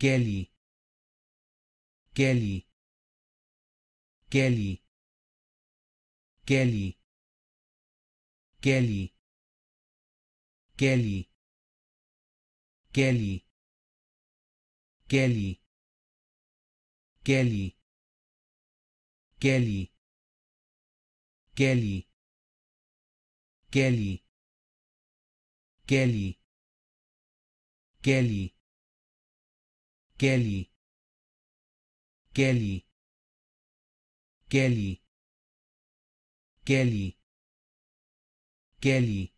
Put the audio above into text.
Kelly Kelly Kelly Kelly Kelly Kelly Kelly Kelly Kelly Kelly Kelly Kelly Kelly Kelly Kelly Kelly Kelly Kelly Kelly